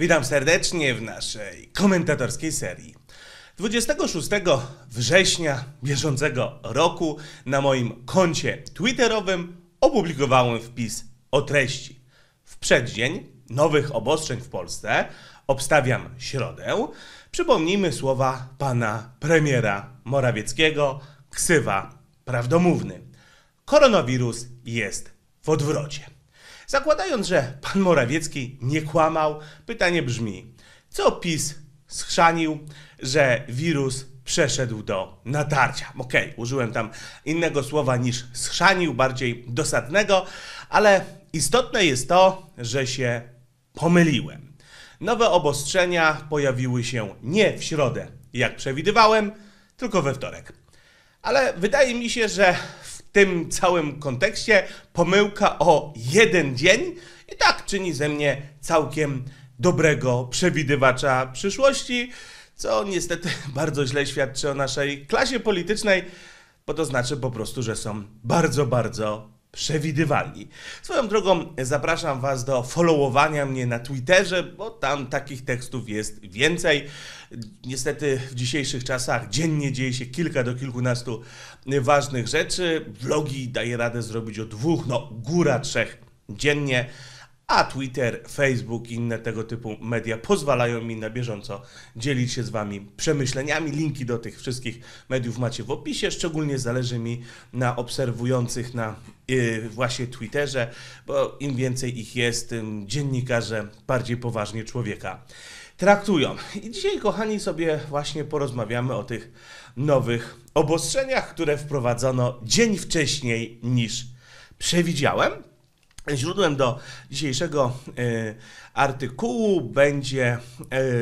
Witam serdecznie w naszej komentatorskiej serii. 26 września bieżącego roku na moim koncie Twitterowym opublikowałem wpis o treści. W przeddzień nowych obostrzeń w Polsce obstawiam środę. Przypomnijmy słowa pana premiera Morawieckiego, ksywa prawdomówny. Koronawirus jest w odwrocie. Zakładając, że pan Morawiecki nie kłamał, pytanie brzmi: co PiS schrzanił, że wirus przeszedł do natarcia. Okej, okay, użyłem tam innego słowa niż schrzanił, bardziej dosadnego, ale istotne jest to, że się pomyliłem. Nowe obostrzenia pojawiły się nie w środę, jak przewidywałem, tylko we wtorek. Ale wydaje mi się, że w w tym całym kontekście pomyłka o jeden dzień i tak czyni ze mnie całkiem dobrego przewidywacza przyszłości, co niestety bardzo źle świadczy o naszej klasie politycznej, bo to znaczy po prostu, że są bardzo, bardzo przewidywalni. Swoją drogą zapraszam Was do followowania mnie na Twitterze, bo tam takich tekstów jest więcej. Niestety w dzisiejszych czasach dziennie dzieje się kilka do kilkunastu ważnych rzeczy. Vlogi daje radę zrobić o dwóch, no góra trzech dziennie a Twitter, Facebook i inne tego typu media pozwalają mi na bieżąco dzielić się z Wami przemyśleniami. Linki do tych wszystkich mediów macie w opisie. Szczególnie zależy mi na obserwujących na yy, właśnie Twitterze, bo im więcej ich jest, tym dziennikarze bardziej poważnie człowieka traktują. I dzisiaj, kochani, sobie właśnie porozmawiamy o tych nowych obostrzeniach, które wprowadzono dzień wcześniej niż przewidziałem. Źródłem do dzisiejszego y, artykułu będzie,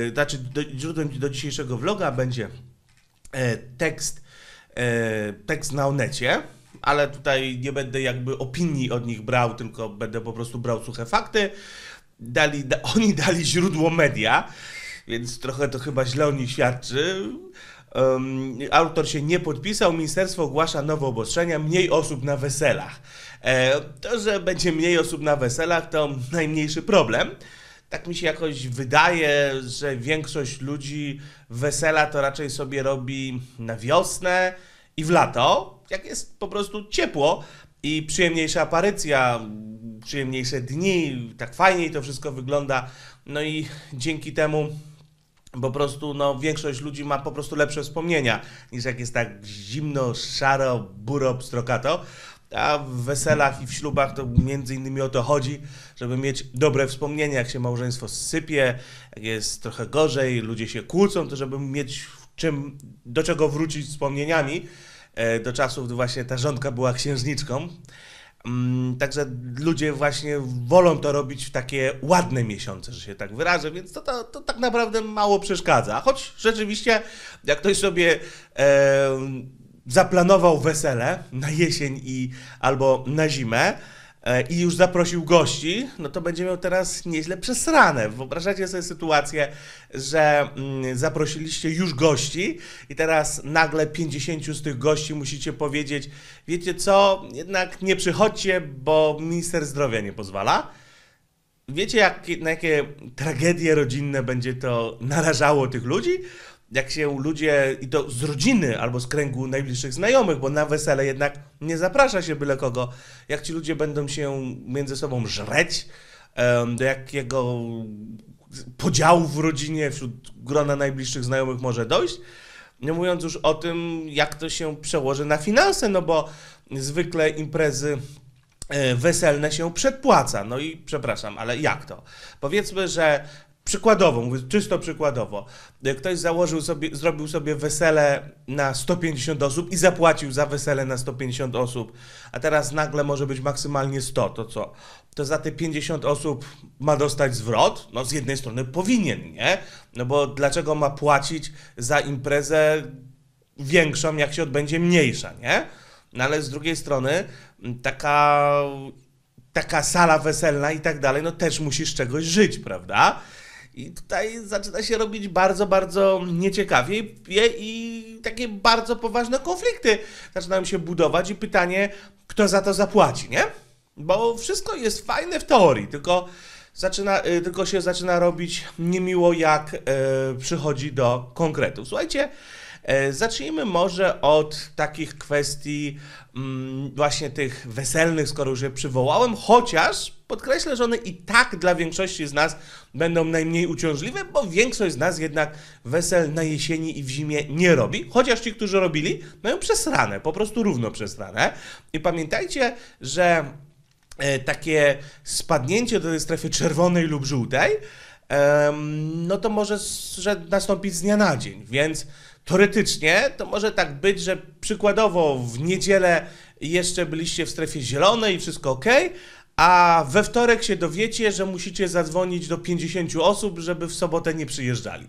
y, znaczy do, źródłem do dzisiejszego vloga będzie y, tekst, tekst na Onecie, ale tutaj nie będę jakby opinii od nich brał, tylko będę po prostu brał suche fakty dali, da, oni dali źródło media, więc trochę to chyba źle o nich świadczy. Um, autor się nie podpisał, ministerstwo ogłasza nowe obostrzenia, mniej osób na weselach. E, to, że będzie mniej osób na weselach, to najmniejszy problem. Tak mi się jakoś wydaje, że większość ludzi wesela to raczej sobie robi na wiosnę i w lato, jak jest po prostu ciepło, i przyjemniejsza aparycja, przyjemniejsze dni, tak fajniej to wszystko wygląda. No i dzięki temu po prostu no, większość ludzi ma po prostu lepsze wspomnienia niż jak jest tak zimno, szaro, buro, pstrokato. A w weselach i w ślubach to między innymi o to chodzi, żeby mieć dobre wspomnienia, jak się małżeństwo sypie, jak jest trochę gorzej, ludzie się kłócą, to żeby mieć czym, do czego wrócić wspomnieniami. E, do czasów, gdy właśnie ta rządka była księżniczką. Mm, także ludzie właśnie wolą to robić w takie ładne miesiące, że się tak wyrażę, więc to, to, to tak naprawdę mało przeszkadza. Choć rzeczywiście, jak ktoś sobie e, zaplanował wesele na jesień i albo na zimę, E, i już zaprosił gości, no to będzie miał teraz nieźle przesrane. Wyobrażacie sobie sytuację, że mm, zaprosiliście już gości i teraz nagle 50 z tych gości musicie powiedzieć, wiecie co, jednak nie przychodźcie, bo minister zdrowia nie pozwala. Wiecie, jak, na jakie tragedie rodzinne będzie to narażało tych ludzi? jak się ludzie, i to z rodziny albo z kręgu najbliższych znajomych, bo na wesele jednak nie zaprasza się byle kogo, jak ci ludzie będą się między sobą żreć, do jakiego podziału w rodzinie wśród grona najbliższych znajomych może dojść, nie mówiąc już o tym, jak to się przełoży na finanse, no bo zwykle imprezy e, weselne się przedpłaca. No i przepraszam, ale jak to? Powiedzmy, że Przykładowo, mówię czysto przykładowo, e, ktoś założył sobie, zrobił sobie wesele na 150 osób i zapłacił za wesele na 150 osób, a teraz nagle może być maksymalnie 100, to co? To za te 50 osób ma dostać zwrot? No z jednej strony powinien, nie? No bo dlaczego ma płacić za imprezę większą, jak się odbędzie mniejsza, nie? No ale z drugiej strony taka taka sala weselna i tak dalej, no też musisz czegoś żyć, prawda? I tutaj zaczyna się robić bardzo, bardzo nieciekawie i, i takie bardzo poważne konflikty zaczynają się budować i pytanie, kto za to zapłaci, nie? Bo wszystko jest fajne w teorii, tylko, zaczyna, y, tylko się zaczyna robić niemiło, jak y, przychodzi do konkretów. Słuchajcie, E, zacznijmy może od takich kwestii mm, właśnie tych weselnych, skoro już je przywołałem, chociaż podkreślę, że one i tak dla większości z nas będą najmniej uciążliwe, bo większość z nas jednak wesel na jesieni i w zimie nie robi, chociaż ci, którzy robili, mają przesrane, po prostu równo przesrane. I pamiętajcie, że e, takie spadnięcie do tej strefy czerwonej lub żółtej no to może że nastąpić z dnia na dzień, więc teoretycznie to może tak być, że przykładowo w niedzielę jeszcze byliście w strefie zielonej i wszystko ok, a we wtorek się dowiecie, że musicie zadzwonić do 50 osób, żeby w sobotę nie przyjeżdżali.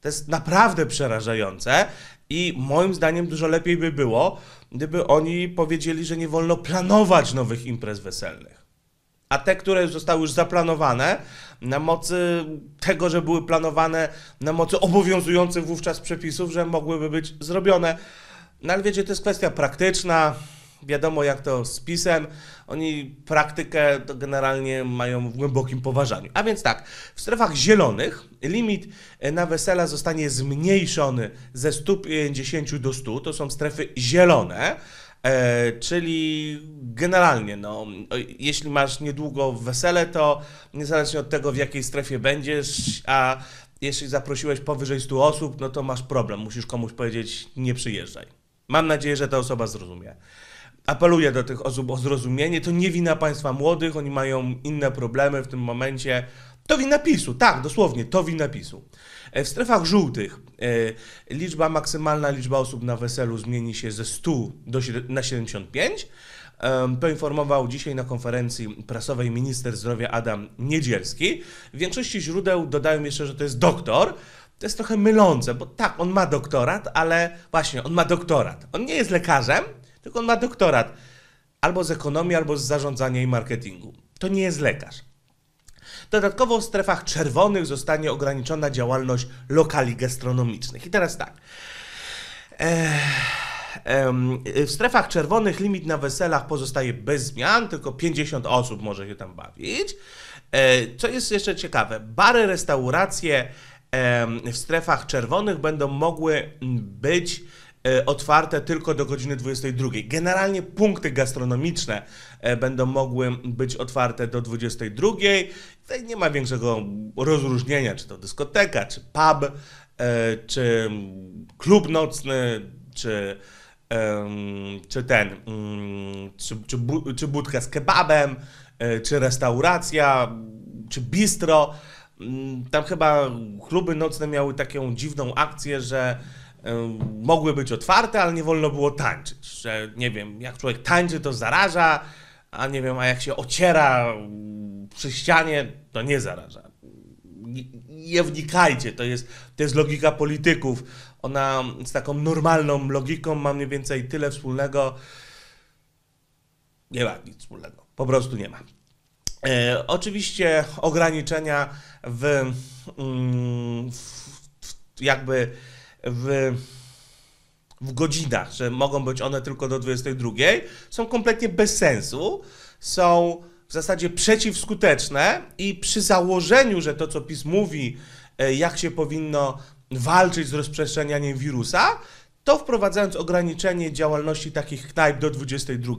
To jest naprawdę przerażające i moim zdaniem dużo lepiej by było, gdyby oni powiedzieli, że nie wolno planować nowych imprez weselnych a te, które zostały już zaplanowane na mocy tego, że były planowane na mocy obowiązujących wówczas przepisów, że mogłyby być zrobione. No ale wiecie, to jest kwestia praktyczna. Wiadomo, jak to z pisem. Oni praktykę to generalnie mają w głębokim poważaniu. A więc tak, w strefach zielonych limit na wesela zostanie zmniejszony ze 150 do 100. To są strefy zielone. E, czyli generalnie, no, jeśli masz niedługo wesele, to niezależnie od tego, w jakiej strefie będziesz, a jeśli zaprosiłeś powyżej 100 osób, no to masz problem. Musisz komuś powiedzieć, nie przyjeżdżaj. Mam nadzieję, że ta osoba zrozumie. Apeluję do tych osób o zrozumienie. To nie wina państwa młodych, oni mają inne problemy w tym momencie. To wina PiSu, tak, dosłownie, to wina PiSu. E, w strefach żółtych e, liczba maksymalna liczba osób na weselu zmieni się ze 100 do, na 75. Poinformował dzisiaj na konferencji prasowej minister zdrowia Adam Niedzielski. W większości źródeł dodają jeszcze, że to jest doktor. To jest trochę mylące, bo tak, on ma doktorat, ale właśnie, on ma doktorat. On nie jest lekarzem, tylko on ma doktorat albo z ekonomii, albo z zarządzania i marketingu. To nie jest lekarz. Dodatkowo w strefach czerwonych zostanie ograniczona działalność lokali gastronomicznych. I teraz tak. W strefach czerwonych limit na weselach pozostaje bez zmian, tylko 50 osób może się tam bawić. E, co jest jeszcze ciekawe, bary, restauracje w strefach czerwonych będą mogły być E, otwarte tylko do godziny 22. Generalnie punkty gastronomiczne e, będą mogły być otwarte do 22. Tutaj nie ma większego rozróżnienia, czy to dyskoteka, czy pub, e, czy klub nocny, czy czy ten, mm, czy, czy, czy budka z kebabem, czy restauracja, czy bistro. Mm, tam chyba kluby nocne miały taką dziwną akcję, że mogły być otwarte, ale nie wolno było tańczyć. Że nie wiem, jak człowiek tańczy, to zaraża, a nie wiem, a jak się ociera mm, przy ścianie, to nie zaraża. Nie, wnikajcie, to jest, to jest logika polityków. Ona z taką normalną logiką ma mniej więcej tyle wspólnego. Nie ma nic wspólnego, po prostu nie ma. E, oczywiście ograniczenia w, mm, w jakby w, w godzinach, że mogą być one tylko do 22, są kompletnie bez sensu, są w zasadzie przeciwskuteczne i przy założeniu, że to, co PiS mówi, e, jak się powinno walczyć z rozprzestrzenianiem wirusa, to wprowadzając ograniczenie działalności takich knajp do 22,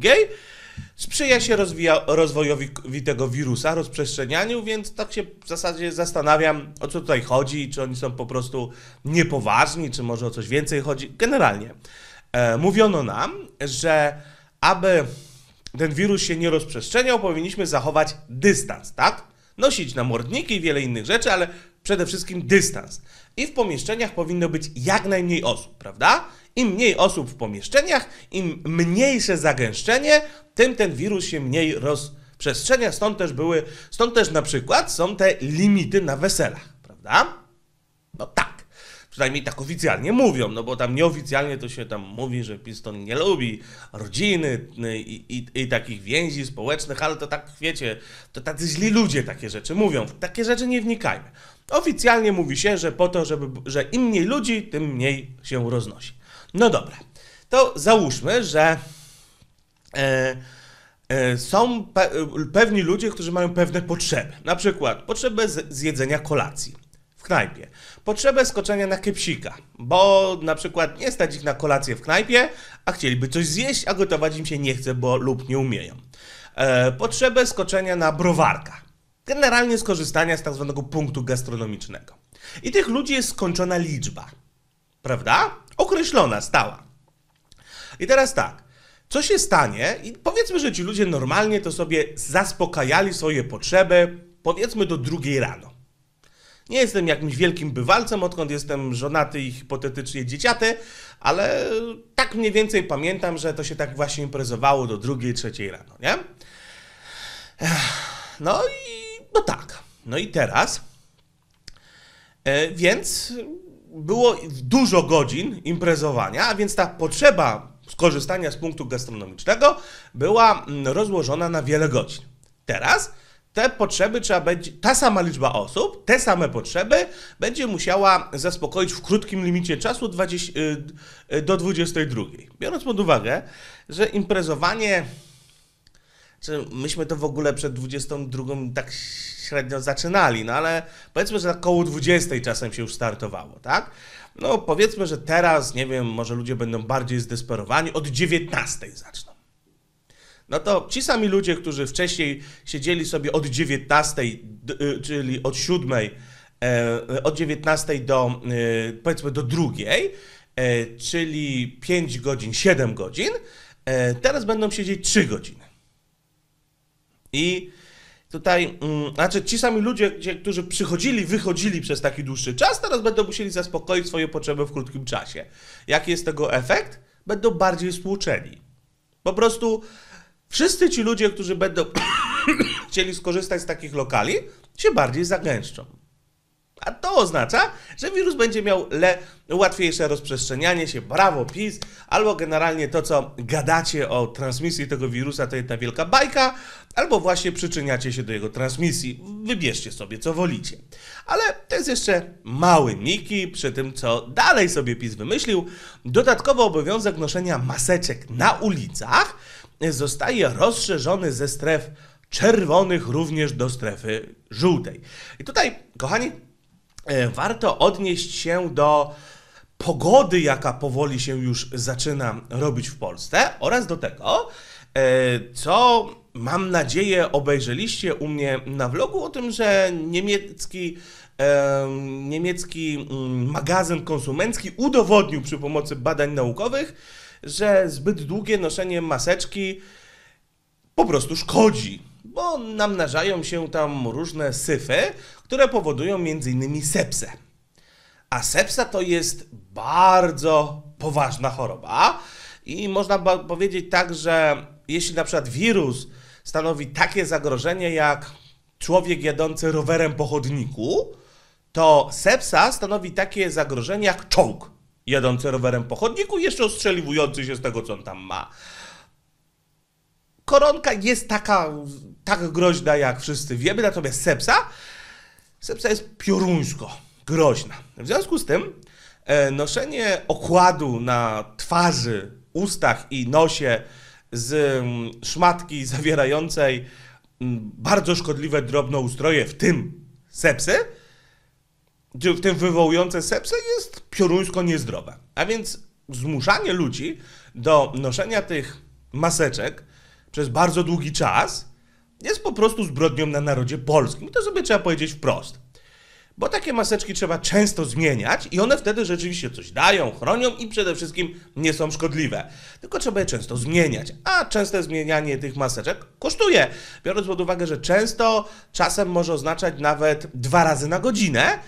sprzyja się rozwija, rozwojowi tego wirusa, rozprzestrzenianiu, więc tak się w zasadzie zastanawiam, o co tutaj chodzi, czy oni są po prostu niepoważni, czy może o coś więcej chodzi. Generalnie e, mówiono nam, że aby ten wirus się nie rozprzestrzeniał, powinniśmy zachować dystans, tak? Nosić namordniki i wiele innych rzeczy, ale przede wszystkim dystans. I w pomieszczeniach powinno być jak najmniej osób, prawda? Im mniej osób w pomieszczeniach, im mniejsze zagęszczenie, tym ten wirus się mniej rozprzestrzenia. Stąd też były, stąd też na przykład są te limity na weselach, prawda? No tak. Przynajmniej tak oficjalnie mówią, no bo tam nieoficjalnie to się tam mówi, że Piston nie lubi rodziny y, i, i, i takich więzi społecznych, ale to tak, wiecie, to tacy źli ludzie takie rzeczy mówią. W takie rzeczy nie wnikajmy. Oficjalnie mówi się, że po to, żeby, że im mniej ludzi, tym mniej się roznosi. No dobra, to załóżmy, że e, e, są pe pewni ludzie, którzy mają pewne potrzeby. Na przykład potrzebę zjedzenia kolacji w knajpie, potrzebę skoczenia na kiepsika, bo na przykład nie stać ich na kolację w knajpie, a chcieliby coś zjeść, a gotować im się nie chce, bo lub nie umieją. E, potrzebę skoczenia na browarka, generalnie skorzystania z tak zwanego punktu gastronomicznego. I tych ludzi jest skończona liczba, prawda? Określona, stała. I teraz tak. Co się stanie? I powiedzmy, że ci ludzie normalnie to sobie zaspokajali swoje potrzeby, powiedzmy do drugiej rano. Nie jestem jakimś wielkim bywalcem, odkąd jestem żonaty i hipotetycznie dzieciaty, ale tak mniej więcej pamiętam, że to się tak właśnie imprezowało do drugiej, trzeciej rano, nie? No i no tak. No i teraz. E, więc było dużo godzin imprezowania, a więc ta potrzeba skorzystania z punktu gastronomicznego była mm, rozłożona na wiele godzin. Teraz te potrzeby trzeba będzie, ta sama liczba osób, te same potrzeby będzie musiała zaspokoić w krótkim limicie czasu 20, y, y, do 22. Biorąc pod uwagę, że imprezowanie czy myśmy to w ogóle przed 22 tak średnio zaczynali, no ale powiedzmy, że około 20 czasem się już startowało, tak? No powiedzmy, że teraz, nie wiem, może ludzie będą bardziej zdesperowani, od 19 zaczną. No to ci sami ludzie, którzy wcześniej siedzieli sobie od 19, y, czyli od 7, e, od 19 do y, powiedzmy do 2, e, czyli 5 godzin, 7 godzin, e, teraz będą siedzieć 3 godziny. I tutaj, mm, znaczy ci sami ludzie, którzy przychodzili, wychodzili przez taki dłuższy czas, teraz będą musieli zaspokoić swoje potrzeby w krótkim czasie. Jaki jest tego efekt? Będą bardziej spłuczeni. Po prostu wszyscy ci ludzie, którzy będą chcieli skorzystać z takich lokali, się bardziej zagęszczą. A to oznacza, że wirus będzie miał le łatwiejsze rozprzestrzenianie się, brawo PiS, albo generalnie to, co gadacie o transmisji tego wirusa, to jedna wielka bajka, albo właśnie przyczyniacie się do jego transmisji. Wybierzcie sobie, co wolicie. Ale to jest jeszcze mały miki przy tym, co dalej sobie PiS wymyślił. Dodatkowo obowiązek noszenia maseczek na ulicach zostaje rozszerzony ze stref czerwonych również do strefy żółtej. I tutaj, kochani, E, warto odnieść się do pogody, jaka powoli się już zaczyna robić w Polsce, oraz do tego, e, co mam nadzieję obejrzeliście u mnie na vlogu o tym, że niemiecki e, niemiecki mm, magazyn konsumencki udowodnił przy pomocy badań naukowych, że zbyt długie noszenie maseczki po prostu szkodzi bo namnażają się tam różne syfy, które powodują m.in. sepsę. A sepsa to jest bardzo poważna choroba i można powiedzieć tak, że jeśli na przykład wirus stanowi takie zagrożenie jak człowiek jadący rowerem po chodniku, to sepsa stanowi takie zagrożenie jak czołg jadący rowerem po chodniku, jeszcze ostrzeliwujący się z tego, co on tam ma koronka jest taka, tak groźna, jak wszyscy wiemy, natomiast sepsa, sepsa jest pioruńsko groźna. W związku z tym e, noszenie okładu na twarzy, ustach i nosie z mm, szmatki zawierającej mm, bardzo szkodliwe drobnoustroje, w tym sepsy, w tym wywołujące sepsę, jest pioruńsko niezdrowe. A więc zmuszanie ludzi do noszenia tych maseczek, przez bardzo długi czas, jest po prostu zbrodnią na narodzie polskim. I to sobie trzeba powiedzieć wprost. Bo takie maseczki trzeba często zmieniać i one wtedy rzeczywiście coś dają, chronią i przede wszystkim nie są szkodliwe. Tylko trzeba je często zmieniać, a częste zmienianie tych maseczek kosztuje. Biorąc pod uwagę, że często czasem może oznaczać nawet dwa razy na godzinę,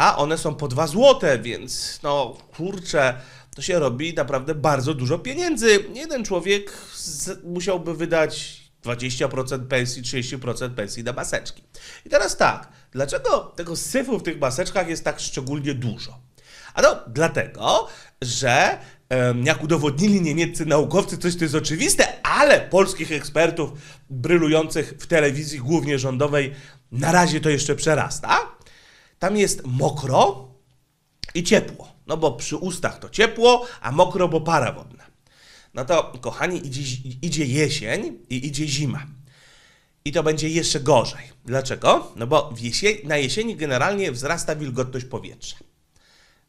a one są po 2 złote, więc no kurczę, to się robi naprawdę bardzo dużo pieniędzy. Jeden człowiek z, musiałby wydać 20% pensji, 30% pensji na maseczki. I teraz tak, dlaczego tego syfu w tych maseczkach jest tak szczególnie dużo? A no, dlatego, że jak udowodnili niemieccy naukowcy, coś to jest oczywiste, ale polskich ekspertów brylujących w telewizji, głównie rządowej, na razie to jeszcze przerasta tam jest mokro i ciepło. No bo przy ustach to ciepło, a mokro, bo para wodna. No to, kochani, idzie, idzie jesień i idzie zima. I to będzie jeszcze gorzej. Dlaczego? No bo na jesieni generalnie wzrasta wilgotność powietrza.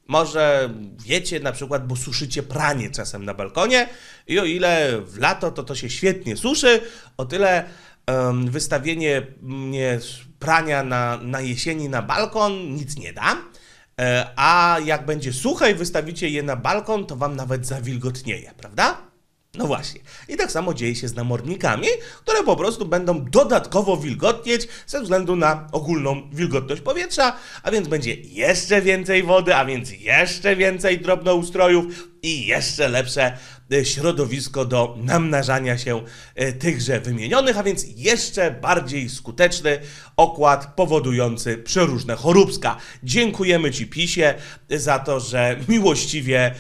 Może wiecie na przykład, bo suszycie pranie czasem na balkonie i o ile w lato to to się świetnie suszy, o tyle um, wystawienie nie prania na, na jesieni na balkon nic nie da, e, a jak będzie suche i wystawicie je na balkon, to wam nawet zawilgotnieje, prawda? No właśnie. I tak samo dzieje się z namornikami, które po prostu będą dodatkowo wilgotnieć ze względu na ogólną wilgotność powietrza, a więc będzie jeszcze więcej wody, a więc jeszcze więcej drobnoustrojów i jeszcze lepsze E, środowisko do namnażania się e, tychże wymienionych, a więc jeszcze bardziej skuteczny okład powodujący przeróżne choróbska. Dziękujemy Ci, Pisie, za to, że miłościwie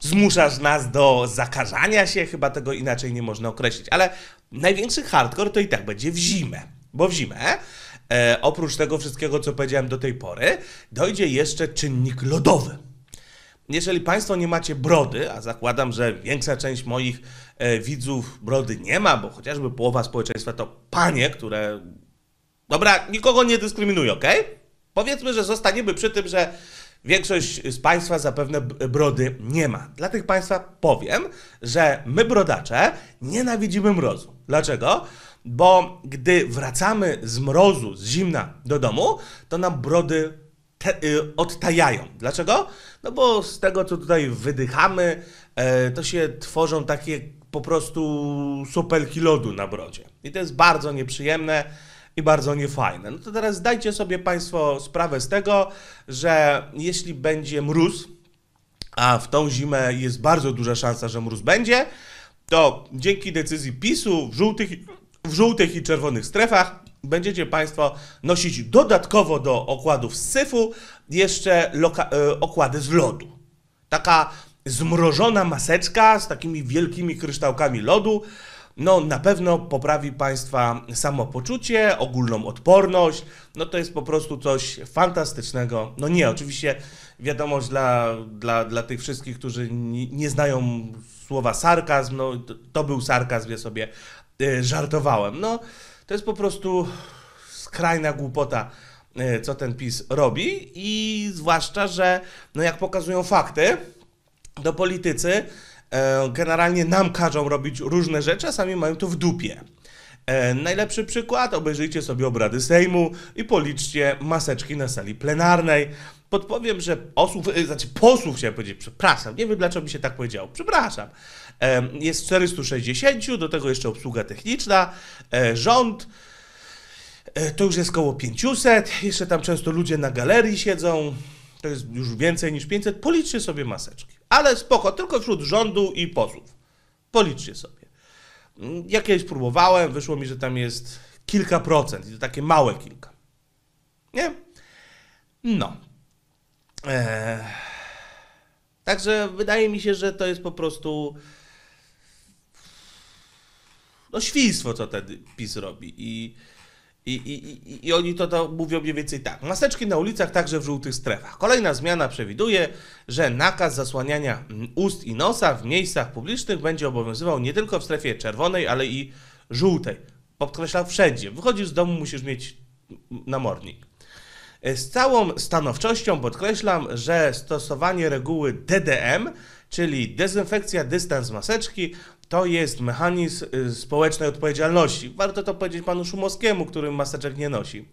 zmuszasz nas do zakażania się, chyba tego inaczej nie można określić, ale największy hardcore to i tak będzie w zimę, bo w zimę e, oprócz tego wszystkiego, co powiedziałem do tej pory, dojdzie jeszcze czynnik lodowy jeżeli Państwo nie macie brody, a zakładam, że większa część moich e, widzów brody nie ma, bo chociażby połowa społeczeństwa to panie, które. Dobra, nikogo nie dyskryminuje, ok? Powiedzmy, że zostaniemy przy tym, że większość z Państwa zapewne brody nie ma. Dla tych Państwa powiem, że my, brodacze, nienawidzimy mrozu. Dlaczego? Bo gdy wracamy z mrozu, z zimna do domu, to nam brody te, y, odtajają. Dlaczego? No bo z tego, co tutaj wydychamy, e, to się tworzą takie po prostu sopelki lodu na brodzie. I to jest bardzo nieprzyjemne i bardzo niefajne. No to teraz dajcie sobie Państwo sprawę z tego, że jeśli będzie mróz, a w tą zimę jest bardzo duża szansa, że mróz będzie, to dzięki decyzji PiSu w żółtych, w żółtych i czerwonych strefach będziecie Państwo nosić dodatkowo do okładów z syfu jeszcze e, okłady z lodu. Taka zmrożona maseczka z takimi wielkimi kryształkami lodu, no na pewno poprawi Państwa samopoczucie, ogólną odporność. No to jest po prostu coś fantastycznego. No nie, oczywiście wiadomość dla, dla, dla tych wszystkich, którzy nie, nie znają słowa sarkazm, no to, to był sarkazm, ja sobie e, żartowałem. No to jest po prostu skrajna głupota, e, co ten PiS robi i zwłaszcza, że no jak pokazują fakty, to politycy e, generalnie nam każą robić różne rzeczy, a sami mają to w dupie. E, najlepszy przykład, obejrzyjcie sobie obrady Sejmu i policzcie maseczki na sali plenarnej. Podpowiem, że osób, znaczy posłów chciałem powiedzieć, przepraszam, nie wiem dlaczego mi się tak powiedziało, przepraszam. Jest 460, do tego jeszcze obsługa techniczna, e, rząd. E, to już jest koło 500, jeszcze tam często ludzie na galerii siedzą, to jest już więcej niż 500. Policzcie sobie maseczki, ale spoko, tylko wśród rządu i posłów. Policzcie sobie. Mm, ja kiedyś próbowałem, wyszło mi, że tam jest kilka procent i to takie małe kilka. Nie? No. Eee. Także wydaje mi się, że to jest po prostu no świństwo, co ten PiS robi. I, i, i, i oni to, to mówią mniej więcej tak. Maseczki na ulicach także w żółtych strefach. Kolejna zmiana przewiduje, że nakaz zasłaniania mm, ust i nosa w miejscach publicznych będzie obowiązywał nie tylko w strefie czerwonej, ale i żółtej. Podkreślam wszędzie. Wychodzisz z domu, musisz mieć namornik. E, z całą stanowczością podkreślam, że stosowanie reguły DDM, czyli dezynfekcja, dystans, maseczki, to jest mechanizm y, społecznej odpowiedzialności. Warto to powiedzieć panu Szumowskiemu, którym maseczek nie nosi.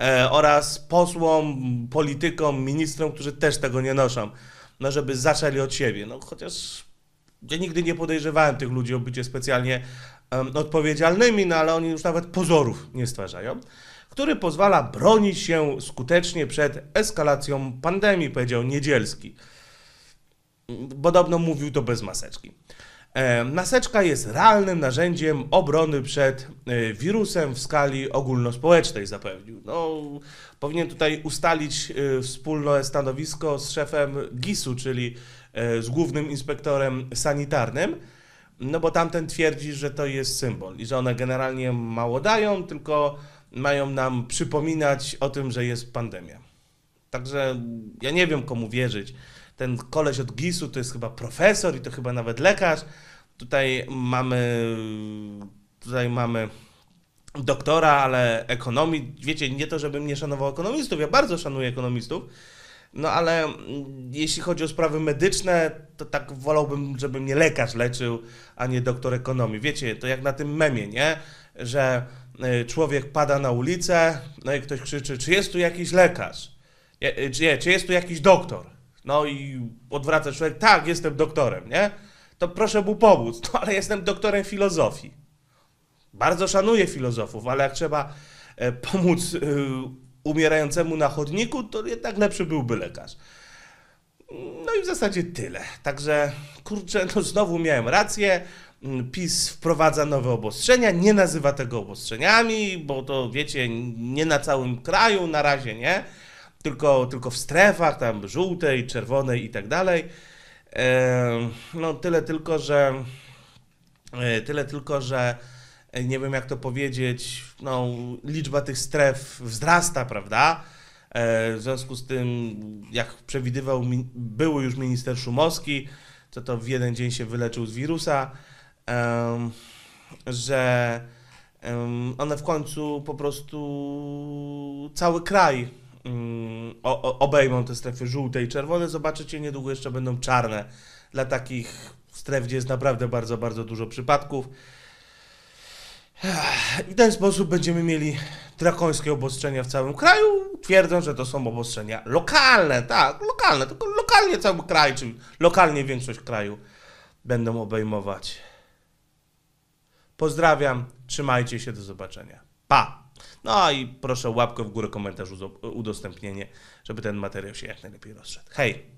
E, oraz posłom, politykom, ministrom, którzy też tego nie noszą, no żeby zaczęli od siebie. No chociaż ja nigdy nie podejrzewałem tych ludzi o bycie specjalnie odpowiedzialnymi, no ale oni już nawet pozorów nie stwarzają, który pozwala bronić się skutecznie przed eskalacją pandemii, powiedział Niedzielski. Podobno mówił to bez maseczki. E, maseczka jest realnym narzędziem obrony przed e, wirusem w skali ogólnospołecznej, zapewnił. No, powinien tutaj ustalić e, wspólne stanowisko z szefem GIS-u, czyli z głównym inspektorem sanitarnym, no bo tamten twierdzi, że to jest symbol i że one generalnie mało dają, tylko mają nam przypominać o tym, że jest pandemia. Także ja nie wiem, komu wierzyć. Ten koleś od GIS-u to jest chyba profesor i to chyba nawet lekarz. Tutaj mamy, tutaj mamy doktora, ale ekonomii. Wiecie, nie to, żebym nie szanował ekonomistów, ja bardzo szanuję ekonomistów, no ale jeśli chodzi o sprawy medyczne, to tak wolałbym, żeby mnie lekarz leczył, a nie doktor ekonomii. Wiecie, to jak na tym memie, nie? Że y, człowiek pada na ulicę, no i ktoś krzyczy, czy jest tu jakiś lekarz? E, nie, czy jest tu jakiś doktor? No i odwraca człowiek, tak, jestem doktorem, nie? To proszę mu pomóc, no ale jestem doktorem filozofii. Bardzo szanuję filozofów, ale jak trzeba e, pomóc e, umierającemu na chodniku, to jednak lepszy byłby lekarz. No i w zasadzie tyle. Także, kurczę, no znowu miałem rację. Mm, PiS wprowadza nowe obostrzenia, nie nazywa tego obostrzeniami, bo to wiecie, nie na całym kraju na razie, nie? tylko, tylko w strefach tam żółtej, czerwonej i tak dalej. No tyle tylko, że e, tyle tylko, że nie wiem jak to powiedzieć, no liczba tych stref wzrasta, prawda? E, w związku z tym, jak przewidywał były już minister Szumowski, co to w jeden dzień się wyleczył z wirusa, że one w końcu po prostu cały kraj Mm, obejmą te strefy żółte i czerwone. Zobaczycie, niedługo jeszcze będą czarne dla takich stref, gdzie jest naprawdę bardzo, bardzo dużo przypadków. I w ten sposób będziemy mieli drakońskie obostrzenia w całym kraju. Twierdzą, że to są obostrzenia lokalne, tak, lokalne, tylko lokalnie cały kraj, czyli lokalnie większość kraju będą obejmować. Pozdrawiam, trzymajcie się, do zobaczenia. Pa! No i proszę łapkę w górę, komentarz, udostępnienie, żeby ten materiał się jak najlepiej rozszedł. Hej!